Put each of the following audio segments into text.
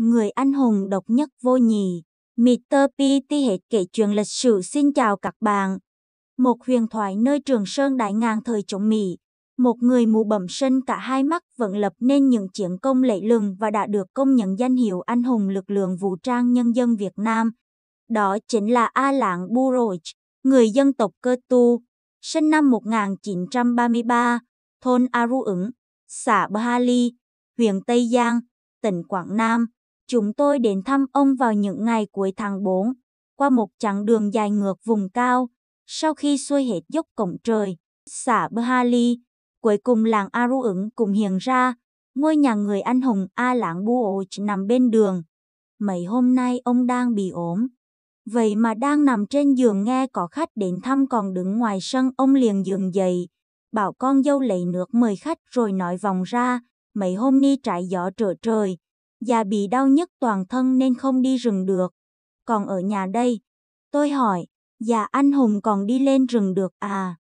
người anh hùng độc nhất vô nhì. Mr. P.T. hết kể chuyện lịch sử xin chào các bạn. Một huyền thoại nơi Trường Sơn đại ngàn thời chống Mỹ. Một người mù bẩm sinh cả hai mắt vẫn lập nên những chiến công lẫy lừng và đã được công nhận danh hiệu anh hùng lực lượng vũ trang nhân dân Việt Nam. Đó chính là A Lạng Buroj, người dân tộc Cơ Tu, sinh năm 1933, thôn Aru Ứng, xã Bahali, huyện Tây Giang, tỉnh Quảng Nam. Chúng tôi đến thăm ông vào những ngày cuối tháng 4, qua một chặng đường dài ngược vùng cao, sau khi xuôi hết dốc cổng trời, xã Bahali, cuối cùng làng Aru ứng cũng hiện ra, ngôi nhà người anh hùng A Lãng Buo nằm bên đường. Mấy hôm nay ông đang bị ốm. Vậy mà đang nằm trên giường nghe có khách đến thăm còn đứng ngoài sân ông liền dường dậy, bảo con dâu lấy nước mời khách rồi nói vòng ra, mấy hôm ni trải gió trở trời, Già bị đau nhức toàn thân nên không đi rừng được. Còn ở nhà đây, tôi hỏi, già anh hùng còn đi lên rừng được à?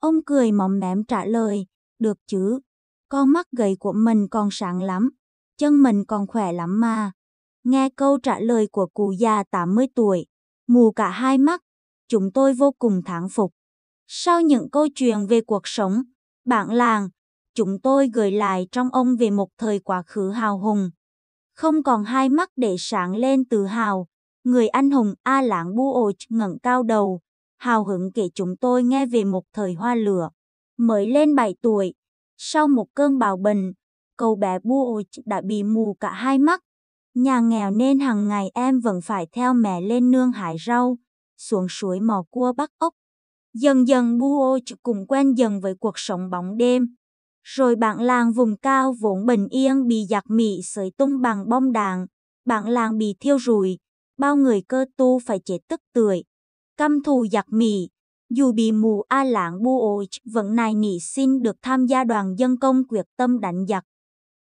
Ông cười mõm mẻm trả lời, được chứ. Con mắt gầy của mình còn sáng lắm, chân mình còn khỏe lắm mà. Nghe câu trả lời của cụ già 80 tuổi, mù cả hai mắt, chúng tôi vô cùng thán phục. Sau những câu chuyện về cuộc sống, bạn làng, chúng tôi gửi lại trong ông về một thời quá khứ hào hùng không còn hai mắt để sáng lên tự hào. Người anh hùng A Lãng Buoch ngẩng cao đầu, hào hứng kể chúng tôi nghe về một thời hoa lửa. Mới lên 7 tuổi, sau một cơn bạo bệnh, cậu bé Buoch đã bị mù cả hai mắt. Nhà nghèo nên hàng ngày em vẫn phải theo mẹ lên nương hái rau, xuống suối mò cua bắt ốc. Dần dần Buoch cũng quen dần với cuộc sống bóng đêm. Rồi bạn làng vùng cao vốn bình yên bị giặc Mỹ sới tung bằng bom đạn, bạn làng bị thiêu rụi, bao người cơ tu phải chết tức tuổi, Căm thù giặc Mỹ, dù bị mù A Lãng Bu Ôi vẫn nài nỉ xin được tham gia đoàn dân công quyết tâm đánh giặc.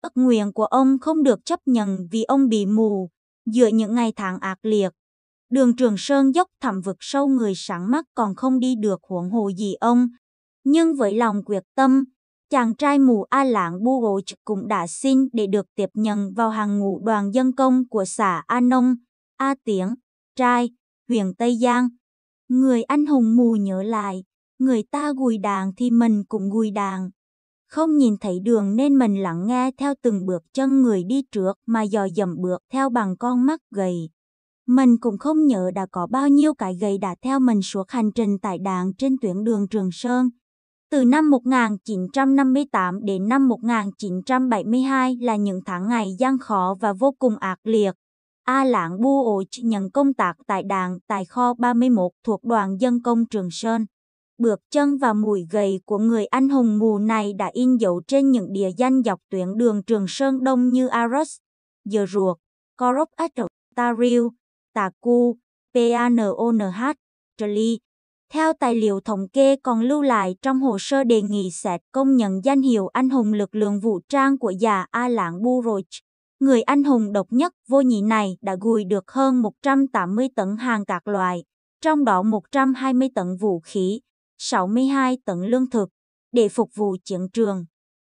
Ước nguyện của ông không được chấp nhận vì ông bị mù, giữa những ngày tháng ác liệt. Đường Trường Sơn dốc thẳm vực sâu người sáng mắt còn không đi được huống hồ gì ông. Nhưng với lòng quyết tâm, chàng trai mù A Lãng Bu Hồ cũng đã xin để được tiếp nhận vào hàng ngũ đoàn dân công của xã A Nông, A Tiếng, Trai, huyện Tây Giang. Người anh hùng mù nhớ lại, người ta gùi đàn thì mình cũng gùi đàn Không nhìn thấy đường nên mình lắng nghe theo từng bước chân người đi trước mà dò dầm bước theo bằng con mắt gầy. Mình cũng không nhớ đã có bao nhiêu cái gầy đã theo mình suốt hành trình tại đàng trên tuyến đường Trường Sơn. Từ năm 1958 đến năm 1972 là những tháng ngày gian khó và vô cùng ác liệt. A Lãng Bu Ổ nhận công tác tại đảng tại kho 31 thuộc đoàn dân công Trường Sơn. Bước chân và mùi gầy của người anh hùng mù này đã in dấu trên những địa danh dọc tuyến đường Trường Sơn Đông như Aros, Dừa Ruột, Corop Atrop, Tariu, Tà Cu, PANONH, theo tài liệu thống kê còn lưu lại trong hồ sơ đề nghị xét công nhận danh hiệu anh hùng lực lượng vũ trang của già A Lãng Buroch, người anh hùng độc nhất vô nhị này đã gùi được hơn 180 tấn hàng các loại, trong đó 120 tấn vũ khí, 62 tấn lương thực, để phục vụ chiến trường.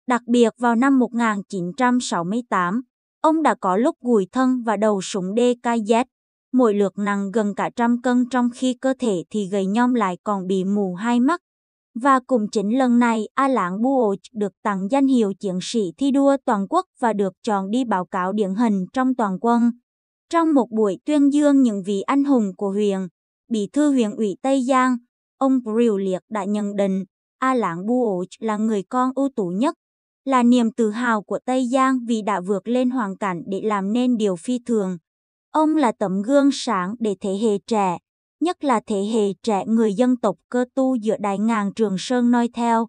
Đặc biệt vào năm 1968, ông đã có lúc gùi thân và đầu súng DKZ mỗi lượt nặng gần cả trăm cân trong khi cơ thể thì gầy nhom lại còn bị mù hai mắt. Và cùng chính lần này, A Lãng Buoch được tặng danh hiệu chiến sĩ thi đua toàn quốc và được chọn đi báo cáo điển hình trong toàn quân. Trong một buổi tuyên dương những vị anh hùng của huyện, Bí thư huyện ủy Tây Giang, ông Briu Liệt đã nhận định A Lãng Buoch là người con ưu tú nhất, là niềm tự hào của Tây Giang vì đã vượt lên hoàn cảnh để làm nên điều phi thường. Ông là tấm gương sáng để thế hệ trẻ, nhất là thế hệ trẻ người dân tộc cơ tu giữa đại ngàn Trường Sơn noi theo.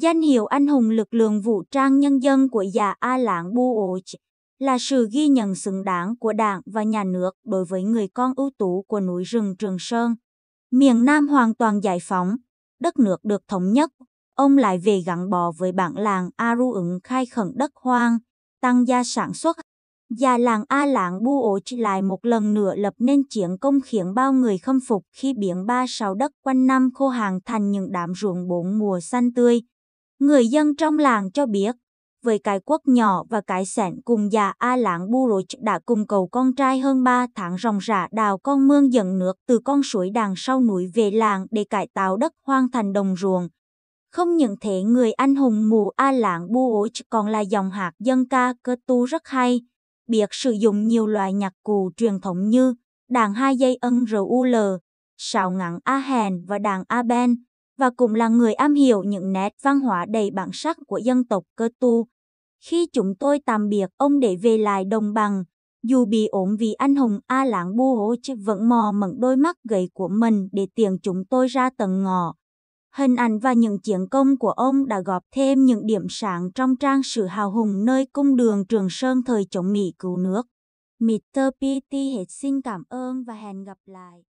Danh hiệu anh hùng lực lượng vũ trang nhân dân của già dạ A Lãng Bu Ổ là sự ghi nhận xứng đáng của Đảng và Nhà nước đối với người con ưu tú của núi rừng Trường Sơn. Miền Nam hoàn toàn giải phóng, đất nước được thống nhất, ông lại về gắn bó với bản làng Aru ứng khai khẩn đất hoang, tăng gia sản xuất Già làng A làng Bu ổ lại một lần nữa lập nên chiến công khiến bao người khâm phục khi biển ba sào đất quanh năm khô hàng thành những đám ruộng bốn mùa xanh tươi. Người dân trong làng cho biết, với cái quốc nhỏ và cái sẻn cùng già A làng Bu Roch đã cùng cầu con trai hơn ba tháng ròng rã đào con mương dẫn nước từ con suối đằng sau núi về làng để cải tạo đất hoang thành đồng ruộng. Không những thế người anh hùng mù A làng Bu Roch còn là dòng hạt dân ca cơ tu rất hay biệt sử dụng nhiều loại nhạc cụ truyền thống như đàn hai dây ân rul, sáo ngắn A Hèn và đàn A Ben, và cũng là người am hiểu những nét văn hóa đầy bản sắc của dân tộc cơ tu. Khi chúng tôi tạm biệt ông để về lại đồng bằng, dù bị ổn vì anh hùng A Lãng Bu Hố vẫn mò mẫn đôi mắt gầy của mình để tiện chúng tôi ra tầng ngõ. Hình ảnh và những chiến công của ông đã góp thêm những điểm sáng trong trang sử hào hùng nơi cung đường Trường Sơn thời chống Mỹ cứu nước. Mr. PT hết xin cảm ơn và hẹn gặp lại.